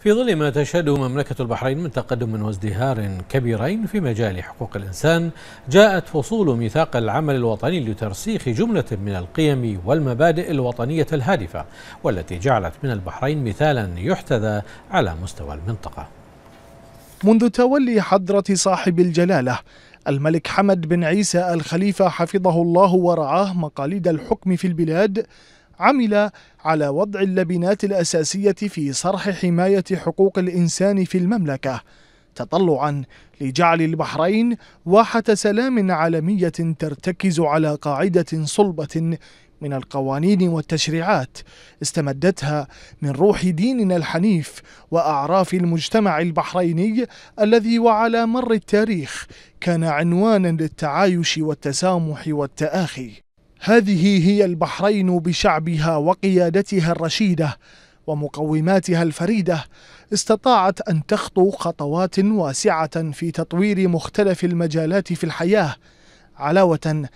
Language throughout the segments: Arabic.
في ظل ما تشهده مملكة البحرين من تقدم وازدهار كبيرين في مجال حقوق الإنسان جاءت فصول ميثاق العمل الوطني لترسيخ جملة من القيم والمبادئ الوطنية الهادفة والتي جعلت من البحرين مثالا يحتذى على مستوى المنطقة منذ تولي حضرة صاحب الجلالة الملك حمد بن عيسى الخليفة حفظه الله ورعاه مقاليد الحكم في البلاد عمل على وضع اللبنات الأساسية في صرح حماية حقوق الإنسان في المملكة تطلعا لجعل البحرين واحة سلام عالمية ترتكز على قاعدة صلبة من القوانين والتشريعات استمدتها من روح ديننا الحنيف واعراف المجتمع البحريني الذي وعلى مر التاريخ كان عنوانا للتعايش والتسامح والتاخي هذه هي البحرين بشعبها وقيادتها الرشيده ومقوماتها الفريده استطاعت ان تخطو خطوات واسعه في تطوير مختلف المجالات في الحياه علاوه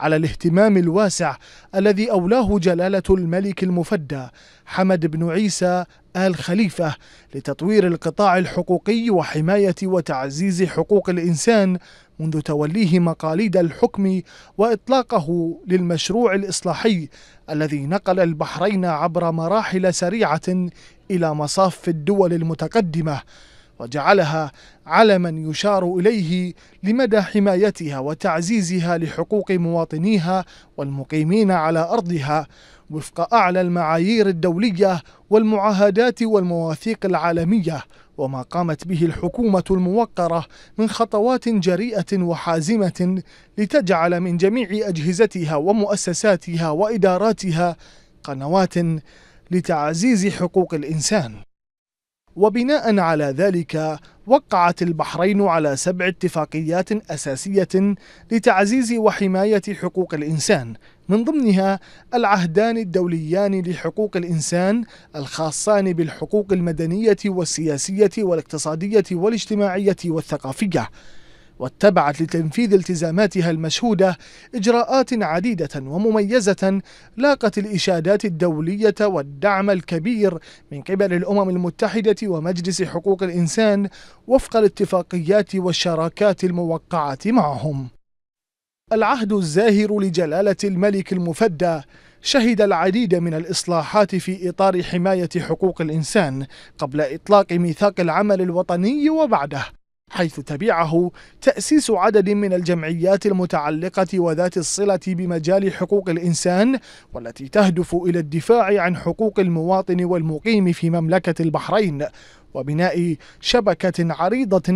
على الاهتمام الواسع الذي أولاه جلالة الملك المفدى حمد بن عيسى آل خليفة لتطوير القطاع الحقوقي وحماية وتعزيز حقوق الإنسان منذ توليه مقاليد الحكم وإطلاقه للمشروع الإصلاحي الذي نقل البحرين عبر مراحل سريعة إلى مصاف الدول المتقدمة وجعلها علما يشار إليه لمدى حمايتها وتعزيزها لحقوق مواطنيها والمقيمين على أرضها وفق أعلى المعايير الدولية والمعاهدات والمواثيق العالمية وما قامت به الحكومة الموقرة من خطوات جريئة وحازمة لتجعل من جميع أجهزتها ومؤسساتها وإداراتها قنوات لتعزيز حقوق الإنسان وبناء على ذلك وقعت البحرين على سبع اتفاقيات أساسية لتعزيز وحماية حقوق الإنسان من ضمنها العهدان الدوليان لحقوق الإنسان الخاصان بالحقوق المدنية والسياسية والاقتصادية والاجتماعية والثقافية واتبعت لتنفيذ التزاماتها المشهودة إجراءات عديدة ومميزة لاقت الإشادات الدولية والدعم الكبير من قبل الأمم المتحدة ومجلس حقوق الإنسان وفق الاتفاقيات والشراكات الموقعة معهم العهد الزاهر لجلالة الملك المفدى شهد العديد من الإصلاحات في إطار حماية حقوق الإنسان قبل إطلاق ميثاق العمل الوطني وبعده حيث تبعه تأسيس عدد من الجمعيات المتعلقة وذات الصلة بمجال حقوق الإنسان والتي تهدف إلى الدفاع عن حقوق المواطن والمقيم في مملكة البحرين وبناء شبكة عريضة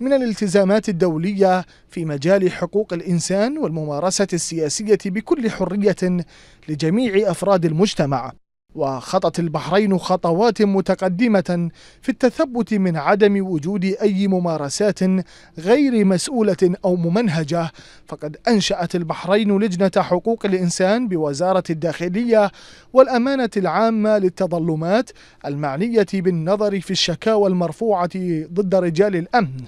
من الالتزامات الدولية في مجال حقوق الإنسان والممارسة السياسية بكل حرية لجميع أفراد المجتمع وخطت البحرين خطوات متقدمة في التثبت من عدم وجود أي ممارسات غير مسؤولة أو ممنهجة فقد أنشأت البحرين لجنة حقوق الإنسان بوزارة الداخلية والأمانة العامة للتظلمات المعنية بالنظر في الشكاوى المرفوعة ضد رجال الأمن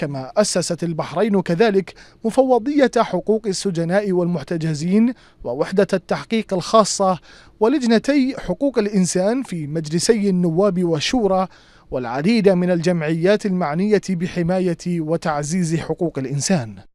كما أسست البحرين كذلك مفوضية حقوق السجناء والمحتجزين ووحدة التحقيق الخاصة ولجنتي حقوق الإنسان في مجلسي النواب والشورى والعديد من الجمعيات المعنية بحماية وتعزيز حقوق الإنسان